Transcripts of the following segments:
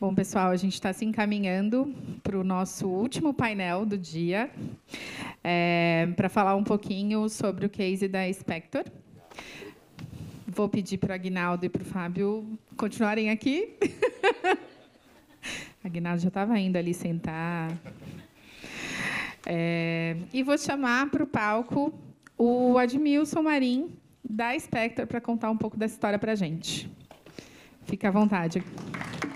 Bom, pessoal, a gente está se encaminhando para o nosso último painel do dia, é, para falar um pouquinho sobre o case da Spector. Vou pedir para o Aguinaldo e para o Fábio continuarem aqui. Aguinaldo já estava indo ali sentar. É, e vou chamar para o palco o Admilson Marim, da Spector, para contar um pouco dessa história para a gente. Fica à vontade. Aplausos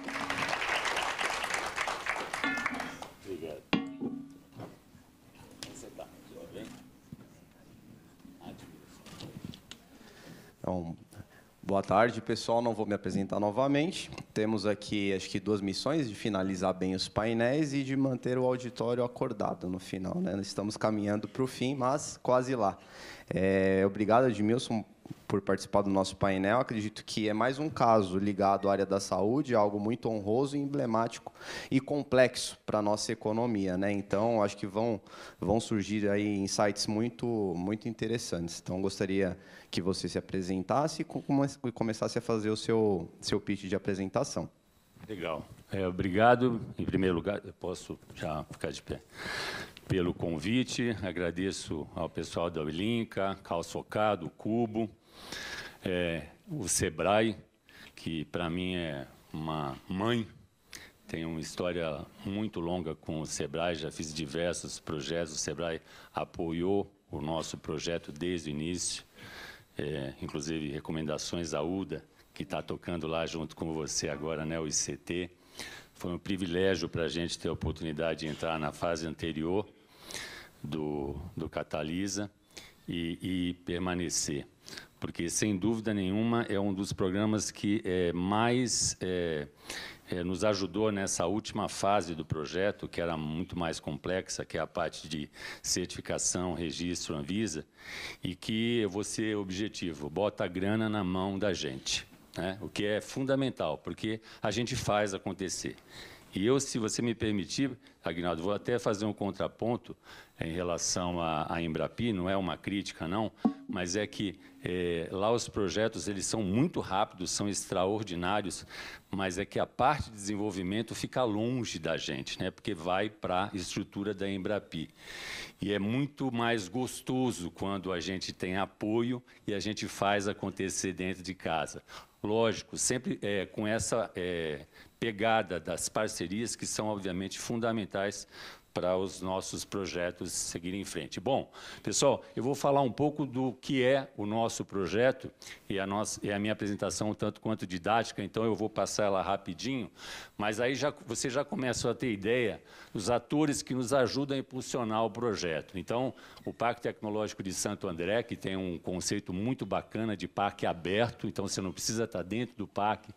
Então, boa tarde, pessoal. Não vou me apresentar novamente. Temos aqui, acho que, duas missões: de finalizar bem os painéis e de manter o auditório acordado no final. Né? Estamos caminhando para o fim, mas quase lá. É, obrigado, Edmilson, por participar do nosso painel. Acredito que é mais um caso ligado à área da saúde, algo muito honroso, emblemático e complexo para a nossa economia. Né? Então, acho que vão, vão surgir aí insights muito, muito interessantes. Então, gostaria que você se apresentasse e começasse a fazer o seu, seu pitch de apresentação. Legal. É, obrigado. Em primeiro lugar, eu posso já ficar de pé pelo convite. Agradeço ao pessoal da Olinka, Calçocado, Cubo, é, o Sebrae, que para mim é uma mãe, tem uma história muito longa com o Sebrae, já fiz diversos projetos, o Sebrae apoiou o nosso projeto desde o início, é, inclusive recomendações à UDA, que está tocando lá junto com você agora, né, o ICT. Foi um privilégio para a gente ter a oportunidade de entrar na fase anterior do, do Catalisa e, e permanecer porque, sem dúvida nenhuma, é um dos programas que é, mais é, é, nos ajudou nessa última fase do projeto, que era muito mais complexa, que é a parte de certificação, registro, Anvisa, e que eu vou ser objetivo, bota a grana na mão da gente, né? o que é fundamental, porque a gente faz acontecer. E eu, se você me permitir, Agnaldo, vou até fazer um contraponto em relação à, Embrapi, não é uma crítica, não, mas é que é, lá os projetos eles são muito rápidos, são extraordinários, mas é que a parte de desenvolvimento fica longe da gente, né, porque vai para a estrutura da Embrapi. E é muito mais gostoso quando a gente tem apoio e a gente faz acontecer dentro de casa. Lógico, sempre é, com essa é, pegada das parcerias, que são obviamente fundamentais para os nossos projetos seguirem em frente. Bom, pessoal, eu vou falar um pouco do que é o nosso projeto e a, nossa, e a minha apresentação tanto quanto didática, então eu vou passar ela rapidinho, mas aí já, você já começou a ter ideia dos atores que nos ajudam a impulsionar o projeto. Então, o Parque Tecnológico de Santo André, que tem um conceito muito bacana de parque aberto, então você não precisa estar dentro do parque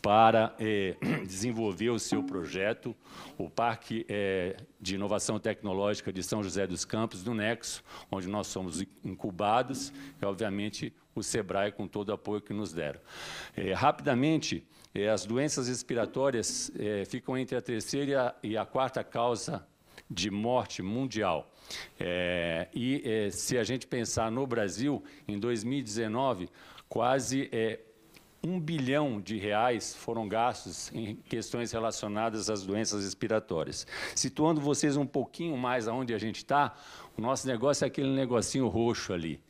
para eh, desenvolver o seu projeto. O Parque é de de Inovação Tecnológica de São José dos Campos, do Nexo, onde nós somos incubados, e, obviamente, o SEBRAE, com todo o apoio que nos deram. É, rapidamente, é, as doenças respiratórias é, ficam entre a terceira e a, quarta causa de morte mundial. É, e é, se a gente pensar no Brasil, em 2019, quase é, um bilhão de reais foram gastos em questões relacionadas às doenças respiratórias. Situando vocês um pouquinho mais aonde a gente está, o nosso negócio é aquele negocinho roxo ali,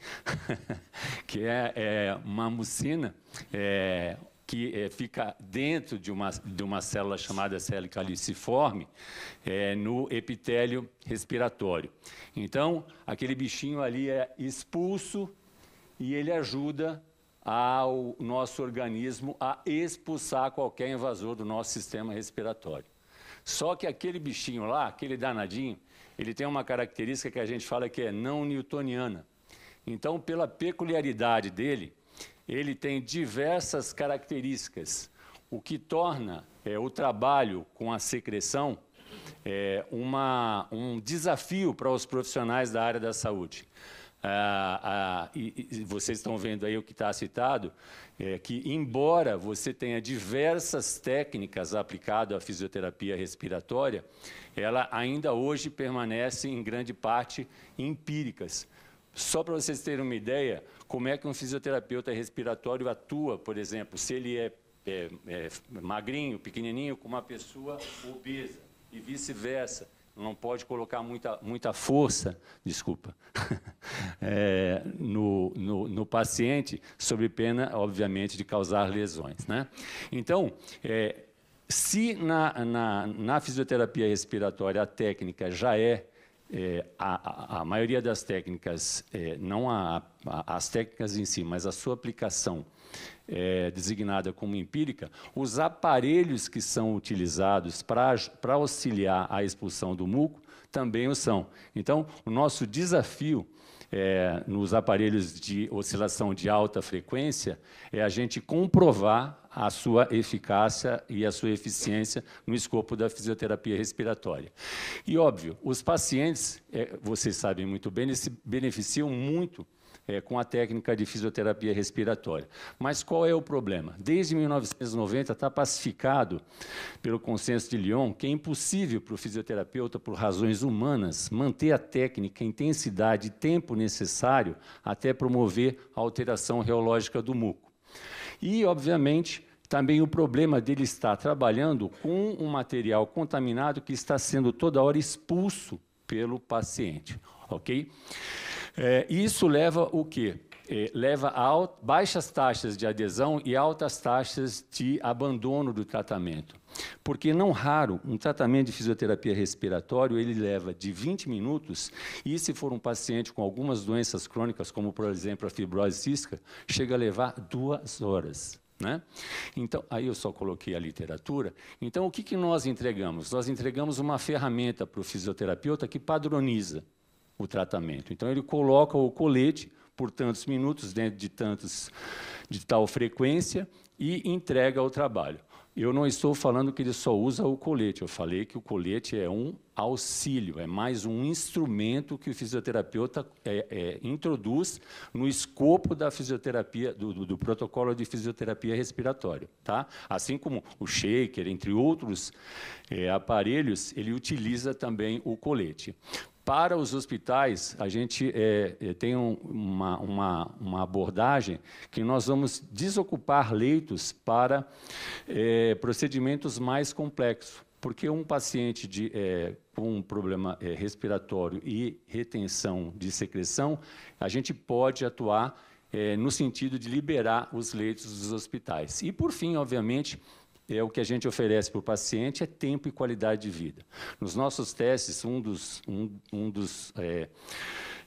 que é, é, uma mucina. É, que é, fica dentro de uma, de uma célula chamada célula caliciforme, é, no epitélio respiratório. Então, aquele bichinho ali é expulso e ele ajuda ao nosso organismo a expulsar qualquer invasor do nosso sistema respiratório. Só que aquele bichinho lá, aquele danadinho, ele tem uma característica que a gente fala que é não newtoniana. Então, pela peculiaridade dele, ele tem diversas características, o que torna é, o trabalho com a secreção é, uma, um desafio para os profissionais da área da saúde. Ah, ah, e, e vocês estão vendo aí o que está citado, é que, embora você tenha diversas técnicas aplicadas à fisioterapia respiratória, ela ainda hoje permanece, em grande parte, empíricas. Só para vocês terem uma ideia, como é que um fisioterapeuta respiratório atua, por exemplo, se ele é, é, é magrinho, pequenininho, com uma pessoa obesa, e vice-versa não pode colocar muita, muita força, desculpa, é, no, no, no, paciente, sob pena, obviamente, de causar lesões. Né? Então, é, se na, na, na fisioterapia respiratória a técnica já é é, a, a, maioria das técnicas, é, não a, a, as técnicas em si, mas a sua aplicação é, designada como empírica, os aparelhos que são utilizados para auxiliar a expulsão do muco também o são. Então, o nosso desafio é, nos aparelhos de oscilação de alta frequência é a gente comprovar a sua eficácia e a sua eficiência no escopo da fisioterapia respiratória. E, óbvio, os pacientes, é, vocês sabem muito bem, eles se beneficiam muito é, com a técnica de fisioterapia respiratória. Mas qual é o problema? Desde 1990 está pacificado pelo consenso de Lyon que é impossível para o fisioterapeuta, por razões humanas, manter a técnica, a intensidade e tempo necessário até promover a alteração reológica do muco. E, obviamente, também o problema dele estar trabalhando com um material contaminado que está sendo toda hora expulso pelo paciente, ok? É, isso leva o quê? É, leva a baixas taxas de adesão e altas taxas de abandono do tratamento. Porque não raro, um tratamento de fisioterapia respiratória, ele leva de 20 minutos, e se for um paciente com algumas doenças crônicas, como por exemplo a fibrose cística, chega a levar duas horas. Né? Então, aí eu só coloquei a literatura. Então, o que, que nós entregamos? Nós entregamos uma ferramenta para o fisioterapeuta que padroniza o tratamento. Então, ele coloca o colete por tantos minutos, dentro de, tantos, de tal frequência, e entrega ao trabalho. Eu não estou falando que ele só usa o colete, eu falei que o colete é um auxílio, é mais um instrumento que o fisioterapeuta é, é, introduz no escopo da fisioterapia, do, do, do, protocolo de fisioterapia respiratória. Tá? Assim como o shaker, entre outros é, aparelhos, ele utiliza também o colete. Para os hospitais, a gente é, é, tem um, uma, uma, uma, abordagem que nós vamos desocupar leitos para é, procedimentos mais complexos, porque um paciente de, é, com um problema é, respiratório e retenção de secreção, a gente pode atuar é, no sentido de liberar os leitos dos hospitais. E, por fim, obviamente, é o que a gente oferece para o paciente é tempo e qualidade de vida. Nos nossos testes, um dos, um, um dos é,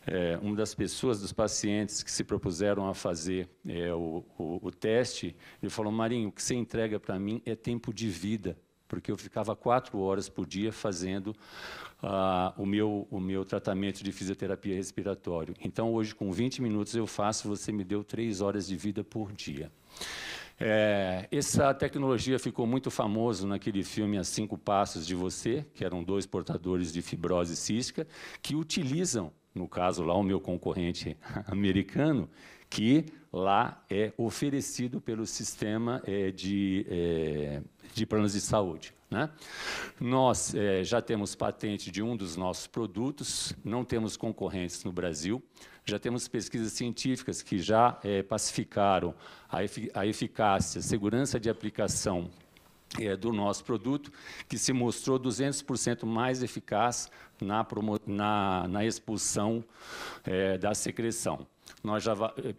é, uma das pessoas, dos pacientes que se propuseram a fazer é, o, o, o teste, ele falou, Marinho, o que você entrega para mim é tempo de vida, porque eu ficava quatro horas por dia fazendo ah, o, meu, o meu tratamento de fisioterapia respiratória. Então, hoje, com 20 minutos eu faço, você me deu três horas de vida por dia. É, essa tecnologia ficou muito famosa naquele filme A Cinco Passos de Você, que eram dois portadores de fibrose cística, que utilizam, no caso lá, o meu concorrente americano, que lá é oferecido pelo sistema é, de, é, de planos de saúde. Né? Nós é, já temos patente de um dos nossos produtos, não temos concorrentes no Brasil, já temos pesquisas científicas que já é, pacificaram a, efic a eficácia, a segurança de aplicação é, do nosso produto, que se mostrou 200% mais eficaz na, na, na expulsão da secreção. Nós já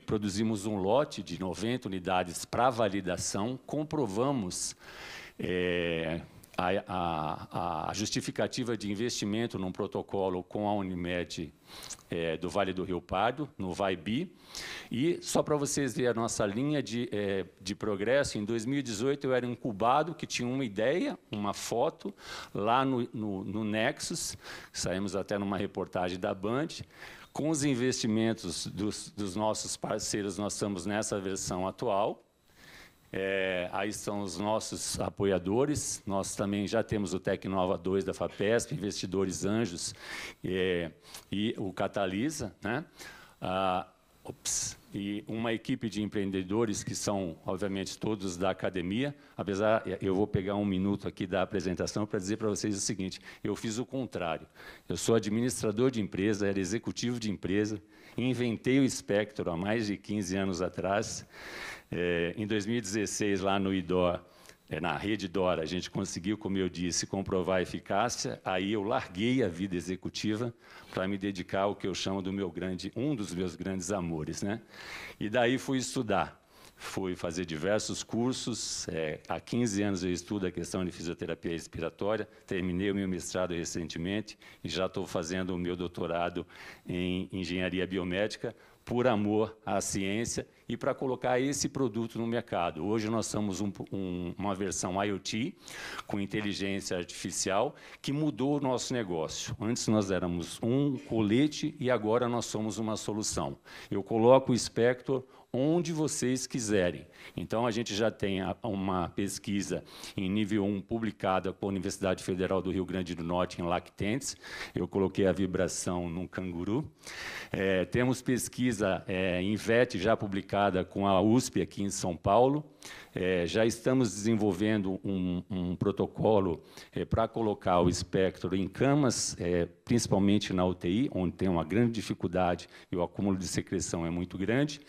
produzimos um lote de 90 unidades para validação, comprovamos é, a, a, a, justificativa de investimento num protocolo com a Unimed é, do Vale do Rio Pardo, no VAIBI. E só para vocês verem a nossa linha de, é, de progresso, em 2018 eu era incubado que tinha uma ideia, uma foto, lá no, no, no Nexus, saímos até numa reportagem da Band, com os investimentos dos, dos nossos parceiros, nós estamos nessa versão atual, é, aí são os nossos apoiadores. Nós também já temos o Tecnova 2 da FAPESP, Investidores Anjos é, e o Catalisa. Né? Ah, ops, e uma equipe de empreendedores que são, obviamente, todos da academia. Apesar, eu vou pegar um minuto aqui da apresentação para dizer para vocês o seguinte: eu fiz o contrário. Eu sou administrador de empresa, era executivo de empresa, inventei o espectro há mais de 15 anos atrás. É, em 2016, lá no IDOR, é, na rede DORA, a gente conseguiu, como eu disse, comprovar a eficácia. Aí eu larguei a vida executiva para me dedicar ao que eu chamo do meu grande, um dos meus grandes amores, né? E daí fui estudar fui fazer diversos cursos. É, há 15 anos eu estudo a questão de fisioterapia respiratória. Terminei o meu mestrado recentemente e já estou fazendo o meu doutorado em engenharia biomédica por amor à ciência e para colocar esse produto no mercado. Hoje nós somos um, um, uma versão IoT com inteligência artificial que mudou o nosso negócio. Antes nós éramos um colete e agora nós somos uma solução. Eu coloco o Spector onde vocês quiserem. Então, a gente já tem uma pesquisa em nível 1 publicada pela Universidade Federal do Rio Grande do Norte em lactentes. Eu coloquei a vibração num canguru. É, temos pesquisa é, em VET já publicada com a USP aqui em São Paulo. É, já estamos desenvolvendo um, um protocolo é, para colocar o espectro em camas, é, principalmente na UTI, onde tem uma grande dificuldade e o acúmulo de secreção é muito grande,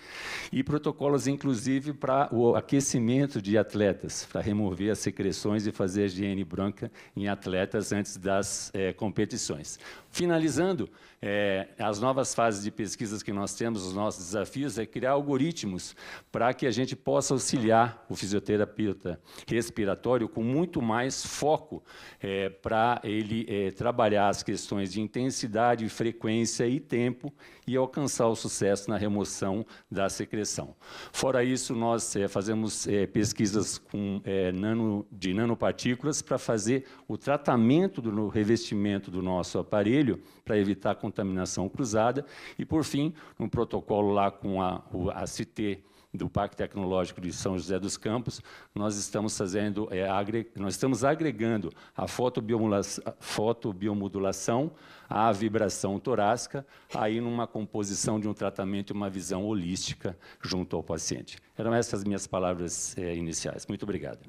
e protocolos, inclusive, para o aquecimento de atletas, para remover as secreções e fazer a higiene branca em atletas antes das é, competições. Finalizando, é, as novas fases de pesquisas que nós temos, os nossos desafios, é criar algoritmos para que a gente possa auxiliar o fisioterapeuta respiratório com muito mais foco é, para ele é, trabalhar as questões de intensidade, frequência e tempo e alcançar o sucesso na remoção da secreção. Fora isso, nós é, fazemos é, pesquisas com, é, nano, de nanopartículas para fazer o tratamento do revestimento do nosso aparelho vermelho, para evitar contaminação cruzada. E, por fim, um protocolo lá com a, a CIT, do Parque Tecnológico de São José dos Campos, nós estamos fazendo, é, agre, nós estamos agregando a fotobiomodulação, fotobiomodulação à vibração torácica, aí numa composição de um tratamento e uma visão holística junto ao paciente. Eram essas minhas palavras é, iniciais. Muito obrigado.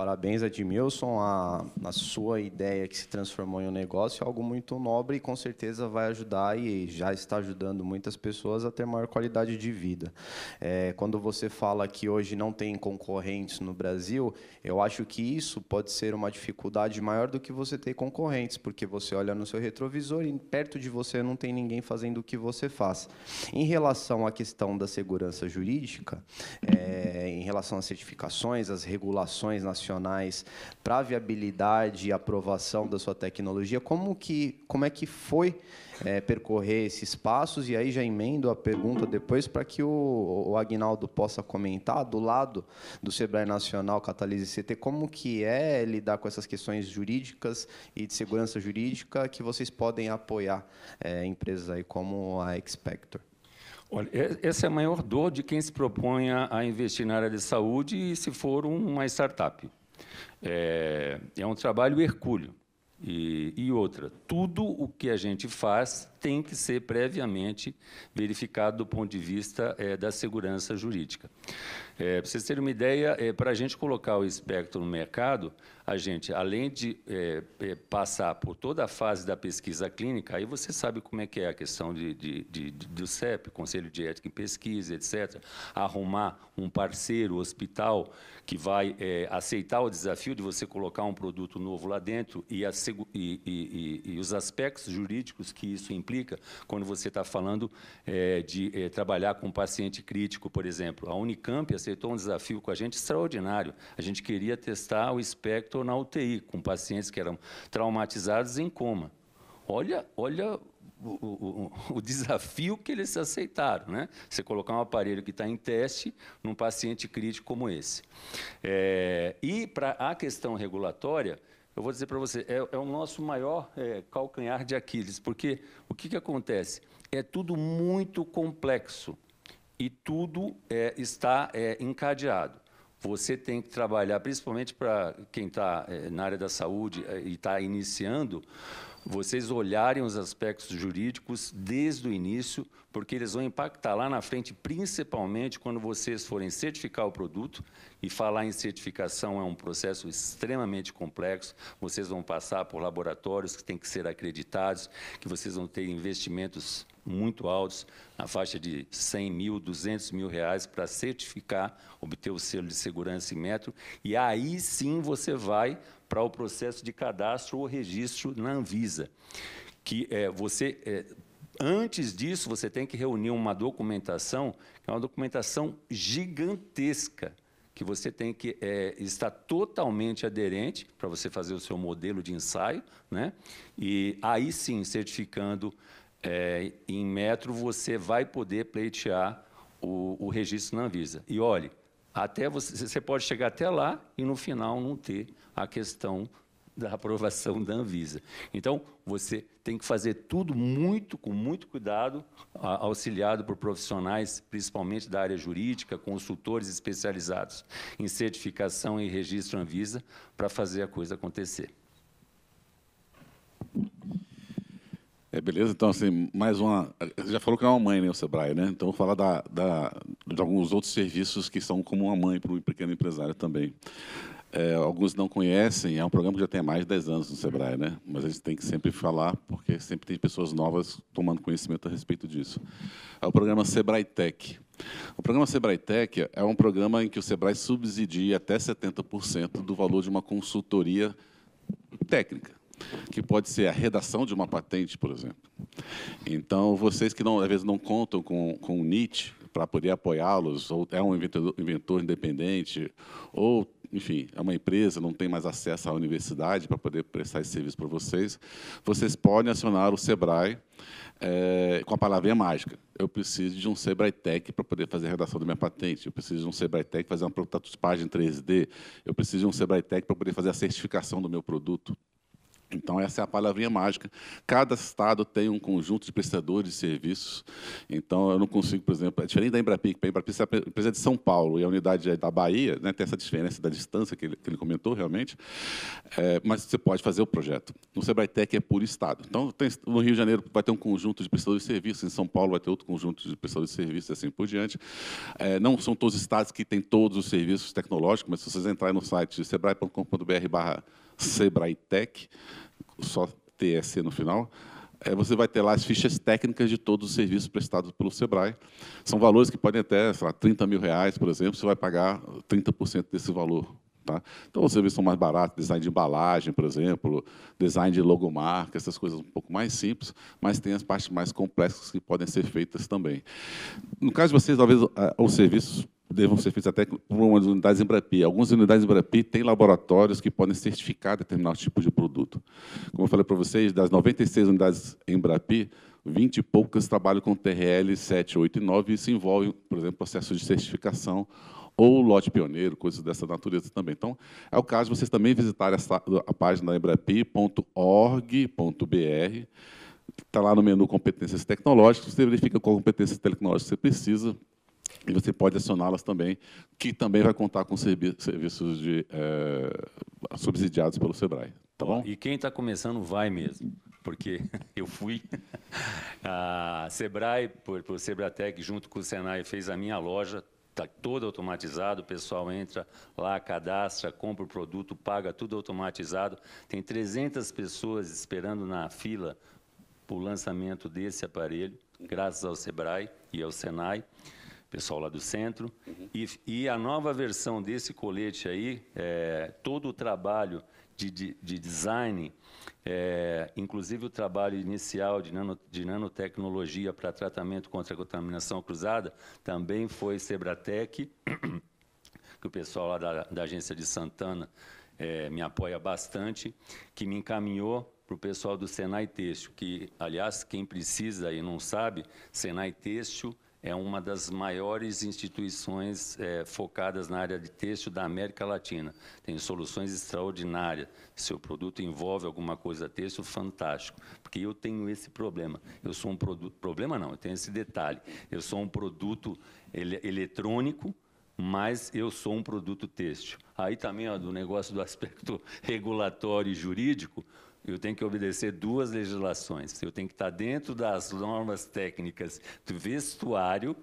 parabéns, Edmilson. A, a sua ideia que se transformou em um negócio é algo muito nobre e com certeza vai ajudar e já está ajudando muitas pessoas a ter maior qualidade de vida. É, quando você fala que hoje não tem concorrentes no Brasil, eu acho que isso pode ser uma dificuldade maior do que você ter concorrentes, porque você olha no seu retrovisor e perto de você não tem ninguém fazendo o que você faz. Em relação à questão da segurança jurídica, é, em relação às certificações, às regulações nacionais, internacionais para a viabilidade e aprovação da sua tecnologia. Como, que, como é que foi é, percorrer esses passos? E aí já emendo a pergunta depois para que o, o Agnaldo possa comentar do lado do Sebrae Nacional Catalise CT, como que é lidar com essas questões jurídicas e de segurança jurídica que vocês podem apoiar é, empresas aí como a Expector. Olha, essa é a maior dor de quem se propõe a investir na área de saúde e se for uma startup. É, é um trabalho hercúleo. E, e outra, tudo o que a gente faz tem que ser previamente verificado do ponto de vista é, da segurança jurídica. É, para vocês terem uma ideia, é, para a gente colocar o espectro no mercado, a gente, além de é, é, passar por toda a fase da pesquisa clínica, aí você sabe como é que é a questão de, de, de, de do CEP, Conselho de Ética em Pesquisa, etc., arrumar um parceiro, hospital, que vai é, aceitar o desafio de você colocar um produto novo lá dentro e, a, e, e, e os aspectos jurídicos que isso implica quando você está falando é, de é, trabalhar com um paciente crítico, por exemplo. A Unicamp aceitou um desafio com a gente extraordinário. A gente queria testar o espectro na UTI, com pacientes que eram traumatizados em coma. Olha, olha o, o, o, desafio que eles aceitaram, né? Você colocar um aparelho que está em teste num paciente crítico como esse. É, e para a questão regulatória, eu vou dizer para você, é, é, o nosso maior é, calcanhar de Aquiles, porque o que, que acontece? É tudo muito complexo e tudo é, está é, encadeado. Você tem que trabalhar, principalmente para quem está é, na área da saúde é, e está iniciando, vocês olharem os aspectos jurídicos desde o início, porque eles vão impactar lá na frente, principalmente quando vocês forem certificar o produto. E falar em certificação é um processo extremamente complexo. Vocês vão passar por laboratórios que têm que ser acreditados, que vocês vão ter investimentos muito altos, na faixa de 100 mil, 200 mil reais, para certificar, obter o selo de segurança e metro. E aí sim você vai para o processo de cadastro ou registro na Anvisa, que é, você é, Antes disso, você tem que reunir uma documentação, que é uma documentação gigantesca, que você tem que é, estar totalmente aderente para você fazer o seu modelo de ensaio, né? e aí sim, certificando é, em metro, você vai poder pleitear o, o registro na Anvisa. E olhe, até você, você pode chegar até lá e no final não ter a questão da aprovação da Anvisa. Então, você tem que fazer tudo muito com muito cuidado, auxiliado por profissionais, principalmente da área jurídica, consultores especializados em certificação e registro Anvisa, para fazer a coisa acontecer. É, beleza? Então, assim, mais uma... Você já falou que é uma mãe, né, o Sebrae, né? Então, vou falar da, da, de alguns outros serviços que são como uma mãe para o pequeno empresário também. É, alguns não conhecem, é um programa que já tem mais de 10 anos no Sebrae, né? mas a gente tem que sempre falar, porque sempre tem pessoas novas tomando conhecimento a respeito disso. É o programa Sebrae Tech. O programa Sebrae Tech é um programa em que o Sebrae subsidia até 70% do valor de uma consultoria técnica que pode ser a redação de uma patente, por exemplo. Então, vocês que não, às vezes não contam com, com o NIT para poder apoiá-los, ou é um inventor, inventor independente, ou enfim, é uma empresa, não tem mais acesso à universidade para poder prestar esse serviço para vocês, vocês podem acionar o SEBRAE é, com a palavrinha mágica. Eu preciso de um SEBRAE Tech para poder fazer a redação da minha patente, eu preciso de um SEBRAE Tech para fazer uma prototipagem 3D, eu preciso de um SEBRAE Tech para poder fazer a certificação do meu produto. Então, essa é a palavrinha mágica. Cada estado tem um conjunto de prestadores de serviços. Então, eu não consigo, por exemplo, é diferente da Embrapic. que a Embrapic é a empresa de São Paulo e a unidade é da Bahia, né, tem essa diferença da distância que ele, que ele comentou, realmente. É, mas você pode fazer o projeto. No Sebrae Tech é por estado. Então, tem, no Rio de Janeiro vai ter um conjunto de prestadores de serviços, em São Paulo vai ter outro conjunto de prestadores de serviços, assim por diante. É, não são todos os estados que têm todos os serviços tecnológicos, mas se vocês entrarem no site sebrae.com.br barra Sebrae-Tech, só TSE no final, é, você vai ter lá as fichas técnicas de todos os serviços prestados pelo SEBRAE. São valores que podem até, sei lá, 30 mil reais, por exemplo, você vai pagar 30% desse valor Tá? Então, os serviços são mais baratos, design de embalagem, por exemplo, design de logomarca, essas coisas um pouco mais simples, mas tem as partes mais complexas que podem ser feitas também. No caso de vocês, talvez ah, os serviços devam ser feitos até por umas unidades Embrapi. Algumas unidades Embrapi têm laboratórios que podem certificar determinado tipo de produto. Como eu falei para vocês, das 96 unidades Embrapi, 20 e poucas trabalham com TRL 7, 8 e 9 e se envolvem, por exemplo, processo de certificação ou lote pioneiro, coisas dessa natureza também. Então, é o caso de vocês também visitarem essa, a página embrapi.org.br. Está lá no menu competências tecnológicas, você verifica qual competência tecnológica você precisa e você pode acioná-las também, que também vai contar com servi serviços de, é, subsidiados pelo Sebrae. Tá bom? E quem está começando vai mesmo, porque eu fui. A Sebrae, por, por Sebratec, junto com o Senai, fez a minha loja, Está todo automatizado, o pessoal entra lá, cadastra, compra o produto, paga, tudo automatizado. Tem 300 pessoas esperando na fila o lançamento desse aparelho, graças ao Sebrae e ao Senai, pessoal lá do centro. Uhum. E, e, a nova versão desse colete aí, é, todo o trabalho de, de, de design é, inclusive o trabalho inicial de, nano, de nanotecnologia para tratamento contra a contaminação cruzada também foi Sebratec, que o pessoal lá da, da agência de Santana é, me apoia bastante, que me encaminhou para o pessoal do Senai Têxtil, que, aliás, quem precisa e não sabe, Senai Têxtil é uma das maiores instituições é, focadas na área de têxtil da América Latina. Tem soluções extraordinárias. Seu produto envolve alguma coisa têxtil, fantástico. Porque eu tenho esse problema. Eu sou um produto. Problema não, eu tenho esse detalhe. Eu sou um produto ele, eletrônico, mas eu sou um produto têxtil. Aí também, ó, do negócio do aspecto regulatório e jurídico, eu tenho que obedecer duas legislações. Eu tenho que estar dentro das normas técnicas do vestuário,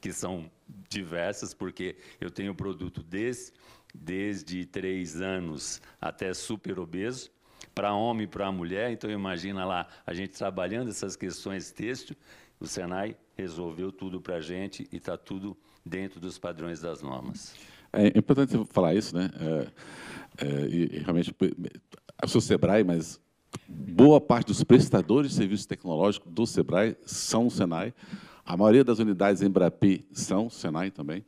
que são diversas, porque eu tenho produto desse, desde três anos até super obeso, para homem e para mulher. Então, imagina lá, a gente trabalhando essas questões texto, o Senai resolveu tudo para a gente e está tudo dentro dos padrões das normas. É importante falar isso, né? É, é, e realmente, eu sou Sebrae, mas boa parte dos prestadores de serviços tecnológicos do SEBRAE são o SENAI. A maioria das unidades Embrapi são SENAI também.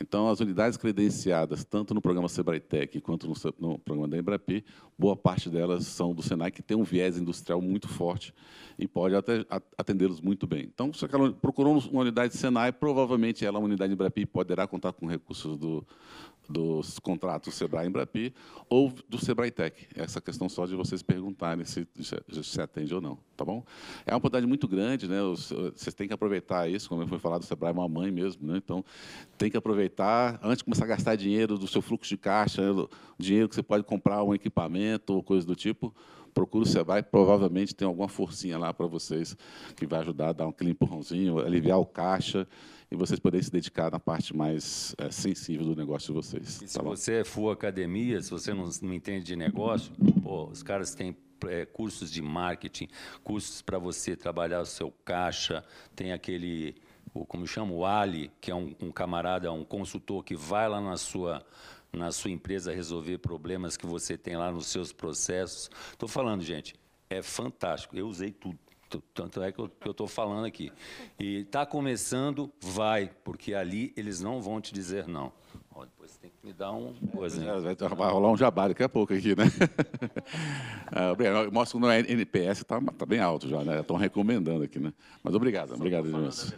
Então, as unidades credenciadas, tanto no programa sebrae Tech quanto no, no, programa da Embrapi, boa parte delas são do SENAI, que tem um viés industrial muito forte e pode até atendê-los muito bem. Então, se ela procurou uma unidade SENAI, provavelmente ela é uma unidade Embrapi poderá contar com recursos do, dos contratos Sebrae Embrapi ou do Sebrae Tech. É essa questão só de vocês perguntarem se, se atende ou não, tá bom? É uma oportunidade muito grande, né? Eh, vocês têm que aproveitar isso, como foi falado, o Sebrae é uma mãe mesmo, né? Então, tem que aproveitar antes de começar a gastar dinheiro do seu fluxo de caixa, dinheiro que você pode comprar um equipamento ou coisa do tipo, procura o Sebrae, provavelmente tem alguma forcinha lá para vocês que vai ajudar a dar aquele empurrãozinho, aliviar o caixa, e vocês poderem se dedicar na parte mais é, sensível do negócio de vocês. Tá se bom? você é full academia, se você não, não entende de negócio, pô, os caras têm é, cursos de marketing, cursos para você trabalhar o seu caixa, tem aquele, o, como chama, o Ali, que é um, um camarada, um consultor que vai lá na sua na sua empresa resolver problemas que você tem lá nos seus processos. Estou falando, gente, é fantástico. Eu usei tudo. Tanto é que eu estou falando aqui. E está começando, vai, porque ali eles não vão te dizer não depois você tem que me dar um. É, né? é vai, vai, rolar um jabá daqui a pouco aqui, né? ah, obrigado. Mostra que não é NPS, está tá bem alto já, né? Estão recomendando aqui, né? Mas obrigado, Só obrigado, Edmilson.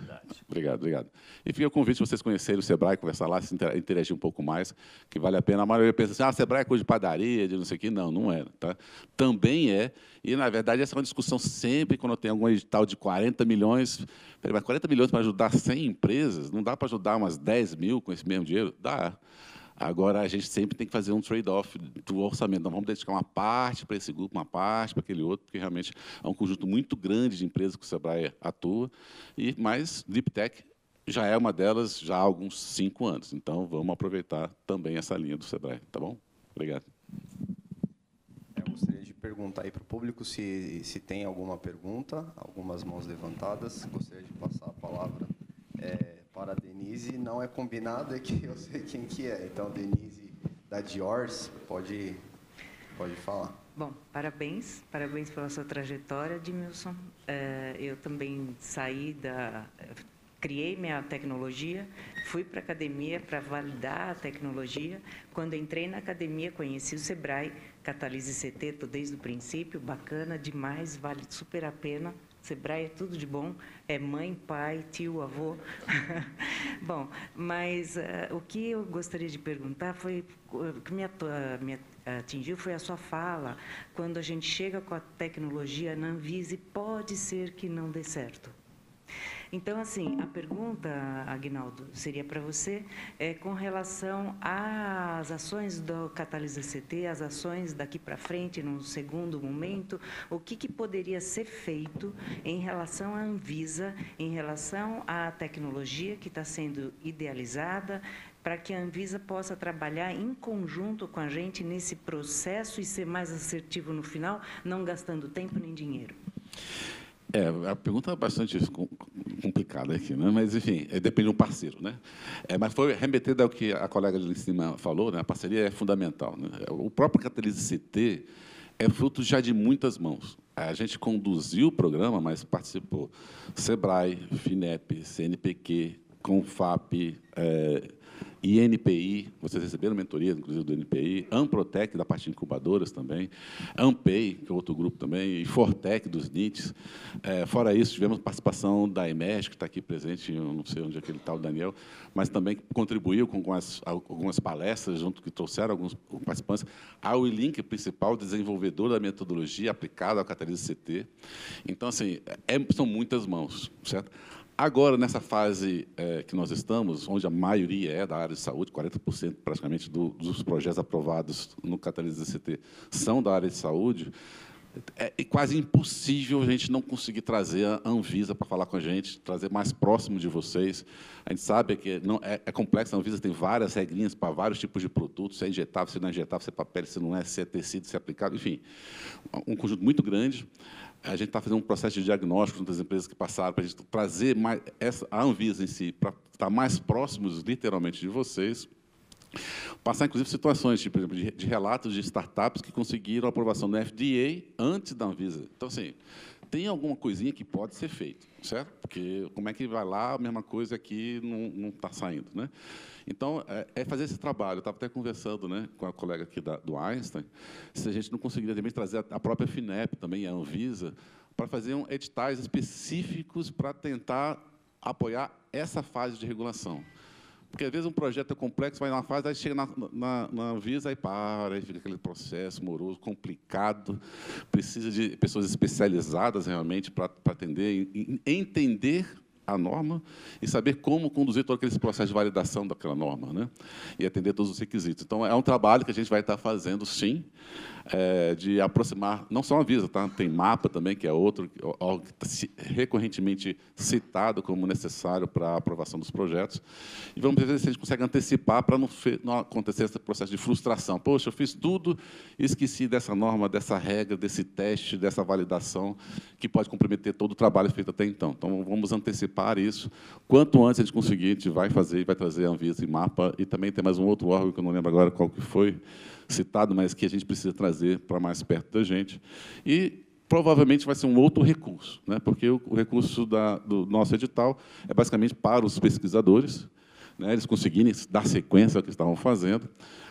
Obrigado, obrigado. E fica o convite vocês conhecerem o Sebrae, conversar lá, se interagir um pouco mais, que vale a pena. A maioria pensa assim, ah, Sebrae é coisa de padaria, de não sei o quê. Não, não é. Tá? Também é. E, na verdade, essa é uma discussão sempre, quando tem algum edital de 40 milhões, Peraí, mas 40 milhões para ajudar 100 empresas, não dá para ajudar umas 10 mil com esse mesmo dinheiro? Dá. Agora, a gente sempre tem que fazer um trade-off do orçamento. Não vamos dedicar uma parte para esse grupo, uma parte para aquele outro, porque realmente há é um conjunto muito grande de empresas que o Sebrae atua. E, mas Deep Tech já é uma delas já há alguns cinco anos. Então, vamos aproveitar também essa linha do Sebrae. Tá bom? Obrigado. Perguntar aí para o público se, se tem alguma pergunta, algumas mãos levantadas. Gostaria de passar a palavra é, para a Denise. Não é combinado, é que eu sei quem que é. Então, Denise da Diors, pode, pode falar. Bom, parabéns, parabéns pela sua trajetória, Edmilson. É, eu também saí da. Criei minha tecnologia, fui para a academia para validar a tecnologia. Quando entrei na academia, conheci o Sebrae, Catalise Seteto desde o princípio, bacana demais, vale super a pena. Sebrae é tudo de bom, é mãe, pai, tio, avô. bom, mas uh, o que eu gostaria de perguntar foi, o que me, me atingiu foi a sua fala, quando a gente chega com a tecnologia na Anvise, pode ser que não dê certo. Então, assim, a pergunta, Agnaldo, seria para você é, com relação às ações do Catalisa CT, as ações daqui para frente, num segundo momento, o que, que poderia ser feito em relação à Anvisa, em relação à tecnologia que está sendo idealizada, para que a Anvisa possa trabalhar em conjunto com a gente nesse processo e ser mais assertivo no final, não gastando tempo nem dinheiro? É, a pergunta é bastante complicada aqui, né? mas, enfim, é, depende do parceiro. Né? É, mas foi remetendo ao que a colega de cima falou, né? a parceria é fundamental. Né? É, o próprio Catalise CT é fruto já de muitas mãos. É, a gente conduziu o programa, mas participou SEBRAE, FINEP, CNPq, CONFAP, é, INPI, vocês receberam mentoria, inclusive, do INPI, Amprotec, da parte de incubadoras também, Ampei, que é outro grupo também, e Fortec, dos NITs. É, fora isso, tivemos participação da Emes que está aqui presente, não sei onde é aquele tal Daniel, mas também contribuiu com as, algumas palestras, junto que trouxeram alguns participantes. A Wilink, principal desenvolvedor da metodologia aplicada ao Catarina CT. Então, assim, é, são muitas mãos, certo? Agora, nessa fase é, que nós estamos, onde a maioria é da área de saúde, 40% praticamente do, dos projetos aprovados no Catalisa CT são da área de saúde, é, é quase impossível a gente não conseguir trazer a Anvisa para falar com a gente, trazer mais próximo de vocês. A gente sabe que não, é, é complexo, a Anvisa tem várias regrinhas para vários tipos de produtos, se é injetável, se não é injetável, se é papel, se não é, se é tecido, se é aplicado, enfim, um conjunto muito grande. A gente está fazendo um processo de diagnóstico das empresas que passaram, para a gente trazer mais, essa, a Anvisa em si, para estar tá mais próximos, literalmente, de vocês. Passar, inclusive, situações, tipo, de, de relatos de startups que conseguiram aprovação do FDA antes da Anvisa. Então, assim, tem alguma coisinha que pode ser feito, certo? Porque como é que vai lá, a mesma coisa aqui não está saindo, né? Então, é, é, fazer esse trabalho. Eu estava até conversando né, com a colega aqui da, do Einstein, se a gente não conseguiria também trazer a, própria FINEP, também a Anvisa, para fazer um, editais específicos para tentar apoiar essa fase de regulação. Porque às vezes um projeto é complexo, vai na fase, aí chega na, na, na Anvisa e para, aí fica aquele processo moroso, complicado, precisa de pessoas especializadas realmente para atender, entender a norma e saber como conduzir todo aquele processo de validação daquela norma, né? E atender todos os requisitos. Então, é um trabalho que a gente vai estar fazendo, sim é, de aproximar, não só a Anvisa, tá? tem MAPA também, que é outro, é algo que está recorrentemente citado como necessário para a aprovação dos projetos. E vamos ver se a gente consegue antecipar para não, não acontecer esse processo de frustração. Poxa, eu fiz tudo e esqueci dessa norma, dessa regra, desse teste, dessa validação, que pode comprometer todo o trabalho feito até então. Então, vamos antecipar isso. Quanto antes a gente conseguir, a gente vai fazer e vai trazer a Anvisa e MAPA, e também tem mais um outro órgão, que eu não lembro agora qual que foi, citado, mas que a gente precisa trazer para mais perto da gente. E provavelmente vai ser um outro recurso, né? porque o, recurso da, do nosso edital é basicamente para os pesquisadores, né? eles conseguirem dar sequência ao que estavam fazendo,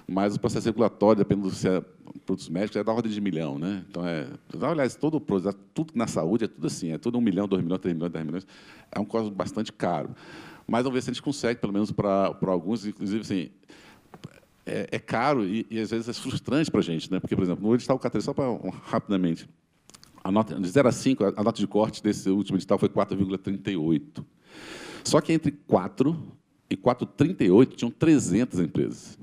mas o processo regulatório, dependendo se é produtos médicos, é da ordem de milhão. Né? Então, é, aliás, é todo o processo, é tudo na saúde é tudo assim, é tudo um milhão, dois milhões, três milhões, dez milhões, é um custo bastante caro. Mas vamos ver se a gente consegue, pelo menos para, para alguns, inclusive assim, é, é caro e, e, às vezes é frustrante para a gente, né? Porque, por exemplo, no edital k só para um, rapidamente, a nota, de 0 a 5, a, a nota de corte desse último edital foi 4,38. Só que entre 4 e 4,38 tinham 300 empresas.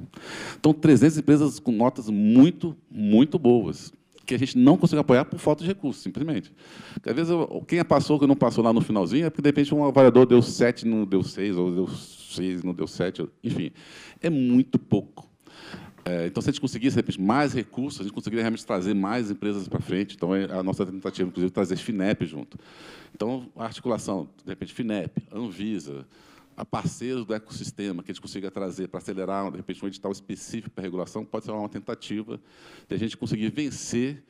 Então, 300 empresas com notas muito, muito boas que a gente não conseguiu apoiar por falta de recursos, simplesmente. Porque, às vezes, eu, quem é passou, quem não passou lá no finalzinho, é porque, de repente, um avaliador deu 7, não deu 6, ou deu 6, não deu 7, enfim. É muito pouco. É, então, se a gente conseguisse repente, mais recursos, a gente conseguiria realmente trazer mais empresas para frente. Então, é a nossa tentativa, inclusive, é trazer FINEP junto. Então, a articulação, de repente, FINEP, Anvisa, a parceiros do ecossistema que a gente consiga trazer para acelerar, de repente, um edital específico para regulação, pode ser uma tentativa de a gente conseguir vencer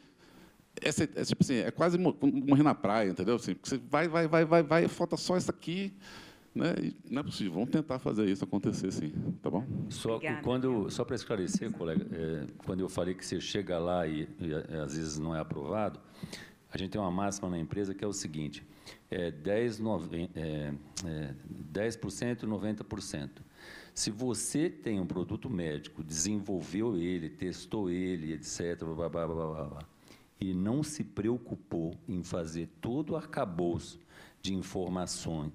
essa, é, tipo assim, é quase morrer na praia, entendeu? Assim, você vai, vai, vai, vai, vai, falta só essa aqui, né? não é possível. Vamos tentar fazer isso acontecer, sim. Tá bom? Só, quando, só para esclarecer, colega, é, quando eu falei que você chega lá e, e, é, às vezes não é aprovado, a gente tem uma máxima na empresa que é o seguinte, é 10%, 9, é, é, 10 é 90%. Se você tem um produto médico, desenvolveu ele, testou ele, etc., blá, blá, blá, blá, blá, e não se preocupou em fazer todo o arcabouço de informações,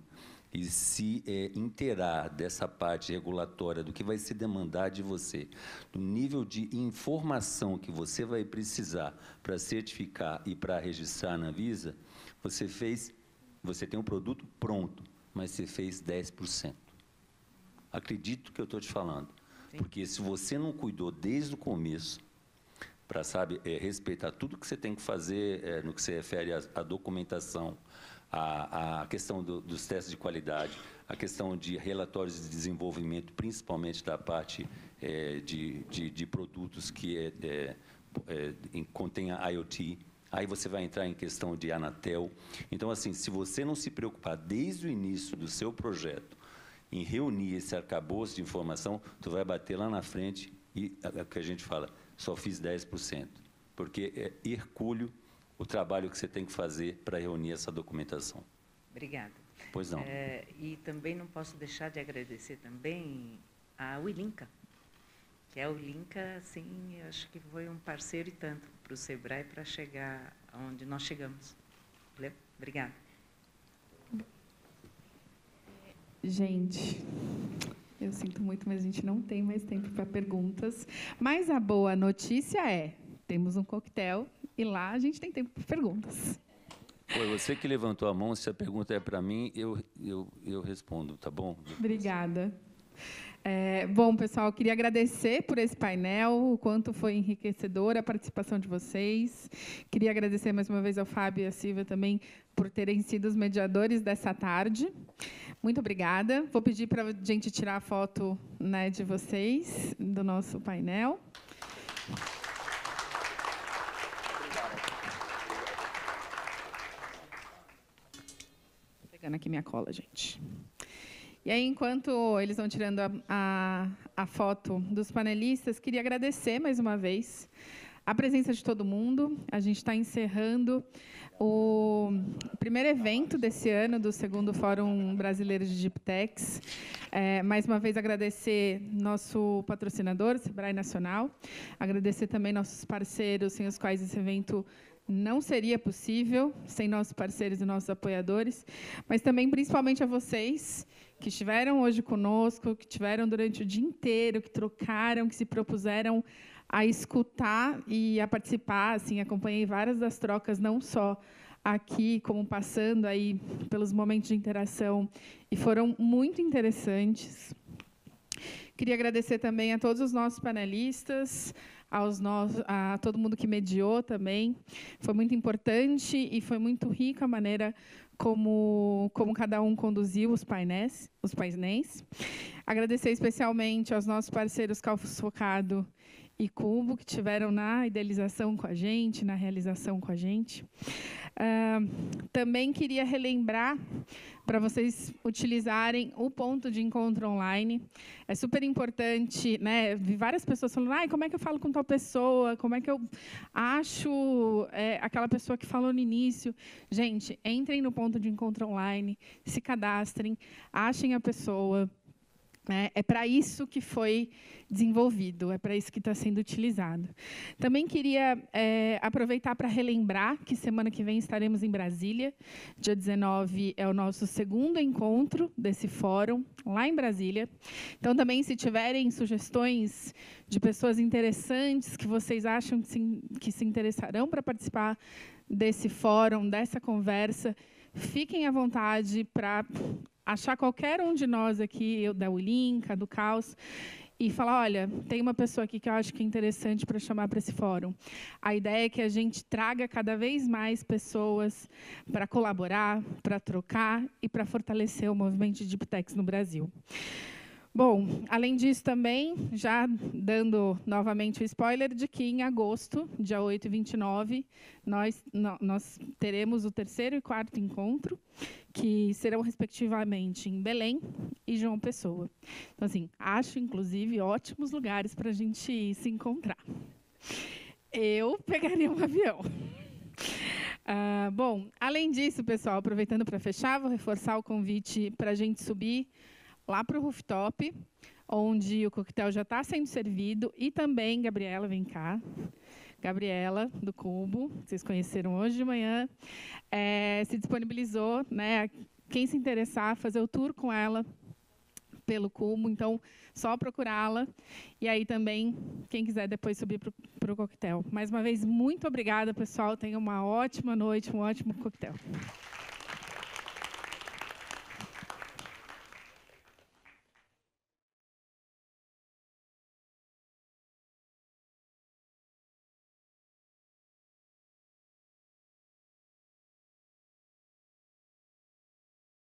e se é, inteirar dessa parte regulatória, do que vai se demandar de você, do nível de informação que você vai precisar para certificar e para registrar na Visa, você fez, você tem um produto pronto, mas você fez 10%. Acredito que eu estou te falando. Sim. Porque se você não cuidou desde o começo, para sabe é, respeitar tudo que você tem que fazer é, no que se refere à, à documentação, a, a questão do, dos testes de qualidade, a questão de relatórios de desenvolvimento, principalmente da parte é, de, de, de, produtos que é, é, é em, contém a IoT, Aí você vai entrar em questão de Anatel. Então, assim, se você não se preocupar desde o início do seu projeto em reunir esse arcabouço de informação, tu vai bater lá na frente e é, é o que a gente fala, só fiz 10%. Porque é hercúleo o trabalho que você tem que fazer para reunir essa documentação. Obrigada. Pois não. É, e também não posso deixar de agradecer também a Wilinka, que a Wilinka, assim, acho que foi um parceiro e tanto para o Sebrae para chegar onde nós chegamos. Obrigada. Gente, eu sinto muito, mas a gente não tem mais tempo para perguntas. Mas a boa notícia é, temos um coquetel e lá a gente tem tempo para perguntas. Foi você que levantou a mão. Se a pergunta é para mim, eu, eu, eu respondo, tá bom? Obrigada. É, bom, pessoal, eu queria agradecer por esse painel, o quanto foi enriquecedora a participação de vocês. Queria agradecer mais uma vez ao Fábio e à Silvia também por terem sido os mediadores dessa tarde. Muito obrigada. Vou pedir para a gente tirar a foto né, de vocês, do nosso painel. pegando aqui minha cola, gente. E aí, enquanto eles vão tirando a, a, a foto dos panelistas, queria agradecer mais uma vez a presença de todo mundo. A gente está encerrando o primeiro evento desse ano do segundo Fórum Brasileiro de Deeptechs. É, mais uma vez agradecer nosso patrocinador, Sebrae Nacional, agradecer também nossos parceiros sem os quais esse evento não seria possível sem nossos parceiros e nossos apoiadores, mas também principalmente a vocês que estiveram hoje conosco, que tiveram durante o dia inteiro, que trocaram, que se propuseram a escutar e a participar, assim, acompanhei várias das trocas não só aqui como passando aí pelos momentos de interação e foram muito interessantes. Queria agradecer também a todos os nossos panelistas, aos nós, a todo mundo que mediou também. Foi muito importante e foi muito rica a maneira como, como cada um conduziu os painéis, os painéis. Agradecer especialmente aos nossos parceiros Calfos Focado e Cubo, que tiveram na idealização com a gente, na realização com a gente. Uh, também queria relembrar para vocês utilizarem o ponto de encontro online. É super importante, né? Vi várias pessoas falando, ah, como é que eu falo com tal pessoa? Como é que eu acho é, aquela pessoa que falou no início? Gente, entrem no ponto de encontro online, se cadastrem, achem a pessoa. Né? É para isso que foi desenvolvido, é para isso que está sendo utilizado. Também queria é, aproveitar para relembrar que semana que vem estaremos em Brasília. Dia 19 é o nosso segundo encontro desse fórum, lá em Brasília. Então, também, se tiverem sugestões de pessoas interessantes que vocês acham que se, que se interessarão para participar desse fórum, dessa conversa, fiquem à vontade para achar qualquer um de nós aqui, eu da Ulinca, do Caos, e falar, olha, tem uma pessoa aqui que eu acho que é interessante para chamar para esse fórum. A ideia é que a gente traga cada vez mais pessoas para colaborar, para trocar e para fortalecer o movimento de Deep Techs no Brasil. Bom, além disso também, já dando novamente o spoiler de que em agosto, dia 8 e 29, nós, no, nós teremos o terceiro e quarto encontro, que serão respectivamente em Belém e João Pessoa. Então, assim, acho, inclusive, ótimos lugares para a gente ir se encontrar. Eu pegaria um avião. Ah, bom, além disso, pessoal, aproveitando para fechar, vou reforçar o convite para a gente subir lá para o rooftop, onde o coquetel já está sendo servido. E também, Gabriela, vem cá. Gabriela, do Cubo, vocês conheceram hoje de manhã, é, se disponibilizou, né? Quem se interessar, fazer o tour com ela pelo cubo, então só procurá-la. E aí também, quem quiser depois subir para o coquetel. Mais uma vez, muito obrigada, pessoal. Tenha uma ótima noite, um ótimo coquetel.